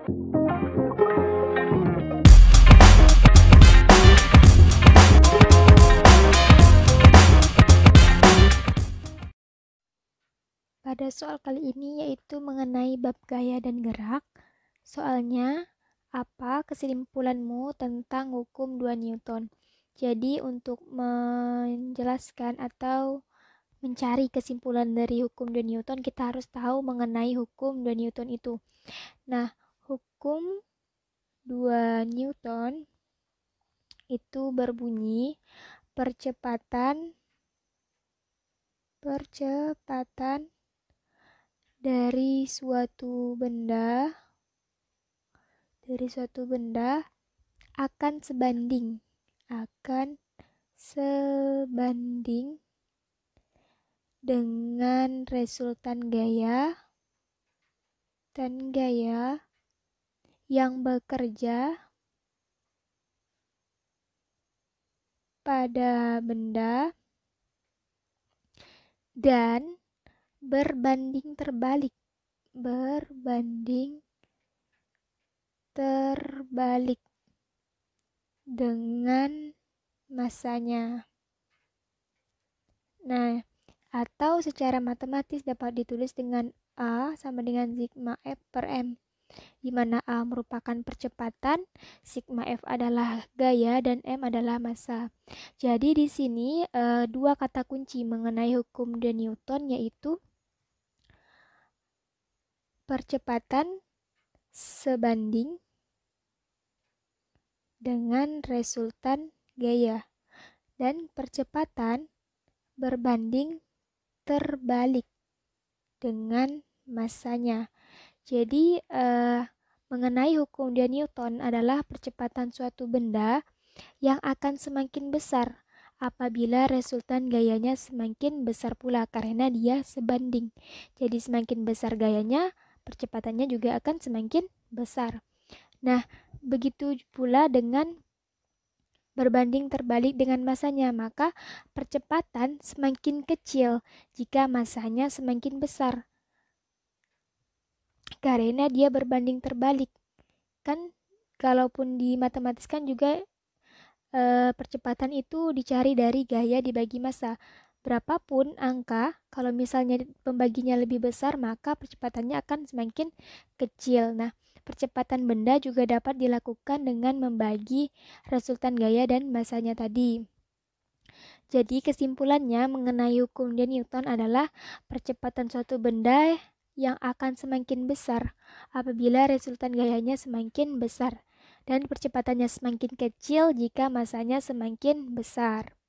Pada soal kali ini yaitu mengenai bab gaya dan gerak. Soalnya, apa kesimpulanmu tentang hukum 2 Newton? Jadi untuk menjelaskan atau mencari kesimpulan dari hukum 2 Newton, kita harus tahu mengenai hukum 2 Newton itu. Nah, vakum 2 Newton itu berbunyi percepatan percepatan dari suatu benda dari suatu benda akan sebanding akan sebanding dengan resultan gaya dan gaya yang bekerja pada benda dan berbanding terbalik berbanding terbalik dengan masanya. Nah, atau secara matematis dapat ditulis dengan A sama dengan sigma F per M di mana A merupakan percepatan, sigma F adalah gaya, dan M adalah massa. Jadi di sini e, dua kata kunci mengenai hukum de Newton yaitu percepatan sebanding dengan resultan gaya dan percepatan berbanding terbalik dengan masanya. Jadi eh, mengenai hukum dia Newton adalah percepatan suatu benda yang akan semakin besar apabila resultan gayanya semakin besar pula karena dia sebanding. Jadi semakin besar gayanya, percepatannya juga akan semakin besar. Nah, begitu pula dengan berbanding terbalik dengan masanya, maka percepatan semakin kecil jika masanya semakin besar karena dia berbanding terbalik. Kan kalaupun di matematis kan juga e, percepatan itu dicari dari gaya dibagi masa. Berapapun angka, kalau misalnya pembaginya lebih besar, maka percepatannya akan semakin kecil. Nah, percepatan benda juga dapat dilakukan dengan membagi resultan gaya dan masanya tadi. Jadi kesimpulannya mengenai hukum Newton adalah percepatan suatu benda yang akan semakin besar apabila resultan gayanya semakin besar dan percepatannya semakin kecil jika masanya semakin besar.